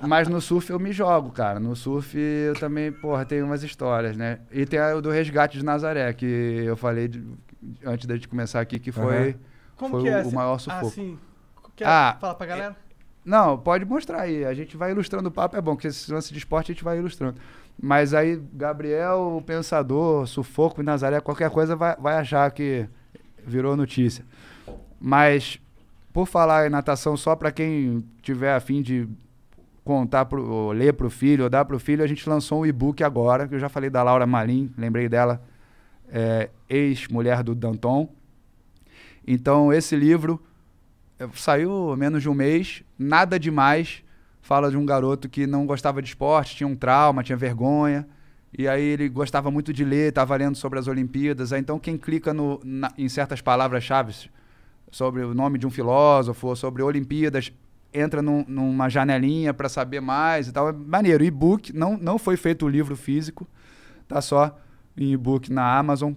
Mas no surf eu me jogo, cara. No surf eu também, porra, tem umas histórias, né? E tem o do resgate de Nazaré, que eu falei de, antes da gente começar aqui, que foi, uhum. Como é o, maior sufoco. Ah, sim. Quer ah, falar pra galera? É, não, pode mostrar aí. A gente vai ilustrando o papo, é bom, porque esse lance de esporte a gente vai ilustrando. Mas aí, Gabriel, Pensador, Sufoco e Nazaré, qualquer coisa vai, vai achar que virou notícia. Mas por falar em natação, só para quem tiver afim de contar, pro, ler para o filho, ou dar para o filho, a gente lançou um e-book agora, que eu já falei da Laura Malim, lembrei dela, é, ex-mulher do Danton. Então, esse livro é, saiu menos de um mês, nada demais. Fala de um garoto que não gostava de esporte, tinha um trauma, tinha vergonha. E aí ele gostava muito de ler, estava lendo sobre as Olimpíadas. então, quem clica no, na, em certas palavras-chave, sobre o nome de um filósofo, ou sobre Olimpíadas, entra num, numa janelinha para saber mais e tal. É maneiro. E-book, não, não foi feito o livro físico, tá só em e-book na Amazon.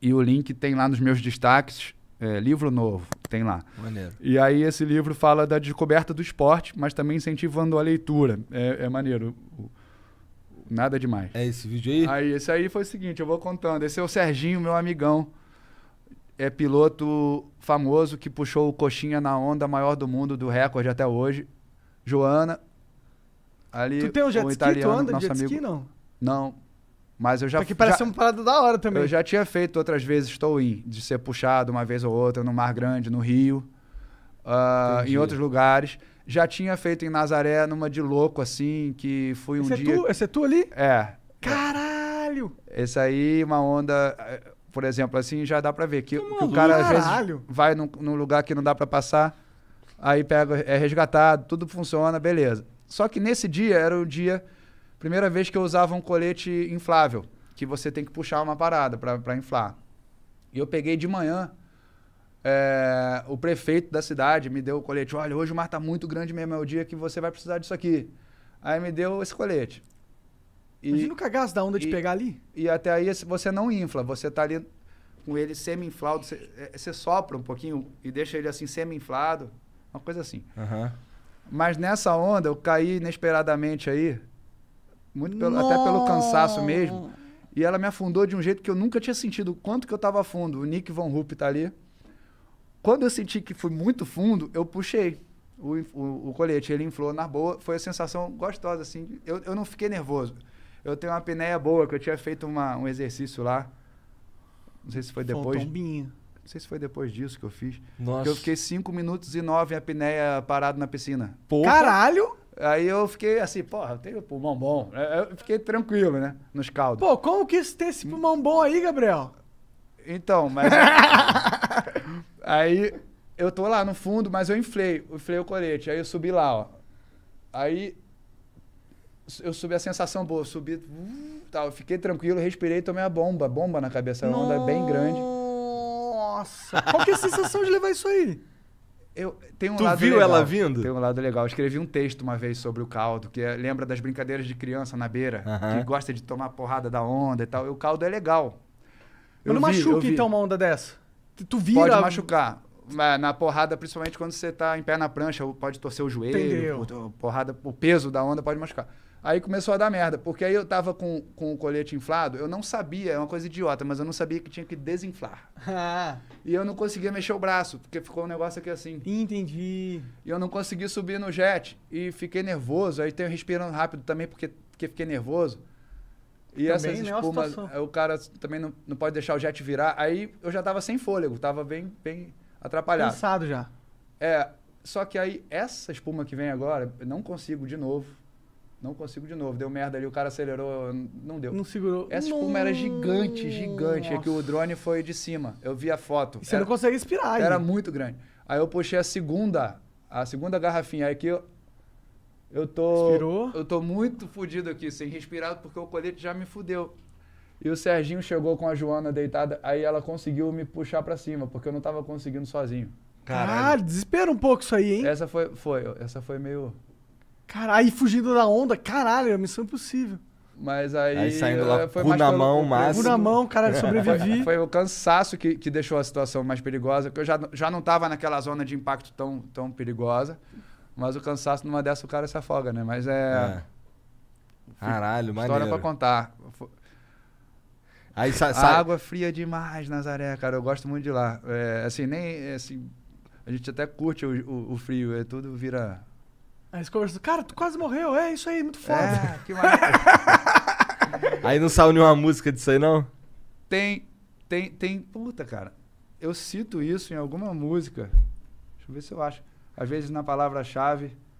E o link tem lá nos meus destaques. É, livro novo, tem lá. Maneiro. E aí esse livro fala da descoberta do esporte, mas também incentivando a leitura. É, é maneiro. Nada demais. É esse vídeo aí? Aí, esse aí foi o seguinte, eu vou contando. Esse é o Serginho, meu amigão é piloto famoso que puxou o coxinha na onda maior do mundo, do recorde até hoje. Joana. Ali, tu tem um jet um ski? Tu anda de jet amigo. ski, não? Não. Mas eu já... Porque parece já, uma parada da hora também. Eu já tinha feito outras vezes estou em de ser puxado uma vez ou outra no Mar Grande, no Rio, uh, em outros lugares. Já tinha feito em Nazaré, numa de louco, assim, que fui esse um é dia... Tu? Esse é tu ali? É. Caralho! Esse aí, uma onda... Eh, por exemplo, assim, já dá pra ver. Que, que o cara às vezes vai num, num lugar que não dá para passar, aí pega, é resgatado, tudo funciona, beleza. Só que nesse dia era o dia, primeira vez que eu usava um colete inflável, que você tem que puxar uma parada para inflar. E eu peguei de manhã, é, o prefeito da cidade me deu o colete. Olha, hoje o mar tá muito grande mesmo, é o dia que você vai precisar disso aqui. Aí me deu esse colete. Imagina o cagaço da onda de pegar ali. E até aí você não infla, você tá ali com ele semi-inflado, você, é, você, sopra um pouquinho e deixa ele assim semi-inflado, uma coisa assim. Uhum. Mas nessa onda eu caí inesperadamente aí, muito pelo, até pelo cansaço mesmo, e ela me afundou de um jeito que eu nunca tinha sentido quanto que eu tava fundo. O Nick Von Rupp tá ali. Quando eu senti que foi muito fundo, eu puxei. O, o, o, colete, ele inflou na boa, foi a sensação gostosa, assim. Eu, eu não fiquei nervoso. Eu tenho uma apneia boa, que eu tinha feito uma, um exercício lá. Não sei se foi depois. Faltou um Não sei se foi depois disso que eu fiz. Nossa. Que eu fiquei 5 minutos e 9 em apneia parado na piscina. Porra. Caralho! Aí eu fiquei assim, porra, eu tenho pulmão bom. É, eu fiquei tranquilo, né? Nos caldos. Pô, como que tem esse pulmão bom aí, Gabriel? Então, mas. aí eu tô lá no fundo, mas eu inflei, inflei o colete. Aí eu subi lá, ó. Aí eu subi a sensação boa, subi, uh, tal, fiquei tranquilo, respirei, tomei a bomba, bomba na cabeça, uma onda bem grande. Nossa! Qual que é a sensação de levar isso aí? Eu, tem um tu lado viu legal, ela vindo? Tem um lado legal. Eu escrevi um texto uma vez sobre o caldo, que é, lembra das brincadeiras de criança na beira, que gosta de tomar porrada da onda e tal. E o caldo é legal. eu não vi, então, uma onda dessa? Tu vira... Pode machucar na, porrada, principalmente quando você tá em pé na prancha, pode torcer o joelho, porrada, o peso da onda pode machucar. Aí começou a dar merda, porque aí eu tava com, com o colete inflado, eu não sabia, é uma coisa idiota, mas eu não sabia que tinha que desinflar. Ah. E eu não conseguia mexer o braço, porque ficou um negócio aqui assim. Entendi. E eu não consegui subir no jet e fiquei nervoso, aí tenho respirando rápido também, porque, porque fiquei nervoso. E também essas né, espumas, o cara também não, não pode deixar o jet virar. Aí eu já tava sem fôlego, tava bem, bem atrapalhado. Cansado já. É, só que aí essa espuma que vem agora, não consigo de novo. Não consigo de novo. Deu merda ali, o cara acelerou, não deu. Não segurou. Essa espuma não. era gigante, gigante. Nossa. É que o drone foi de cima. Eu vi a foto. E você era, não consegue expirar. Era muito grande. Aí eu puxei a segunda, a segunda garrafinha. Aí que eu, eu tô... Eu tô muito fudido aqui, sem respirar, porque o colete já me fudeu. E o Serginho chegou com a Joana deitada, aí ela conseguiu me puxar para cima, porque eu não tava conseguindo sozinho. Caralho, ah, desespera um pouco isso aí, hein? Essa foi, foi, essa foi meio. Caralho, fugindo da onda, caralho, é missão impossível. Mas aí. Aí saindo lá, eh, foi cu na pelo, mão, máximo. Cu na mão, cara, sobrevivi. foi, foi, o cansaço que, que deixou a situação mais perigosa, porque eu já, já não tava naquela zona de impacto tão, tão perigosa. Mas o cansaço numa dessa o cara se afoga, né? Mas é. é. Caralho, mano. História maneiro. pra contar. Aí sa, sa... água é fria demais, Nazaré, cara. Eu gosto muito de lá. É, assim, nem. Assim, a gente até curte o, o, o frio, é tudo vira. Aí você conversa, cara, tu quase morreu, é isso aí, muito foda. É, que maravilha. aí não saiu nenhuma música disso aí, não? Tem, tem, tem. Puta, cara. Eu cito isso em alguma música. Deixa eu ver se eu acho. Às vezes na palavra-chave.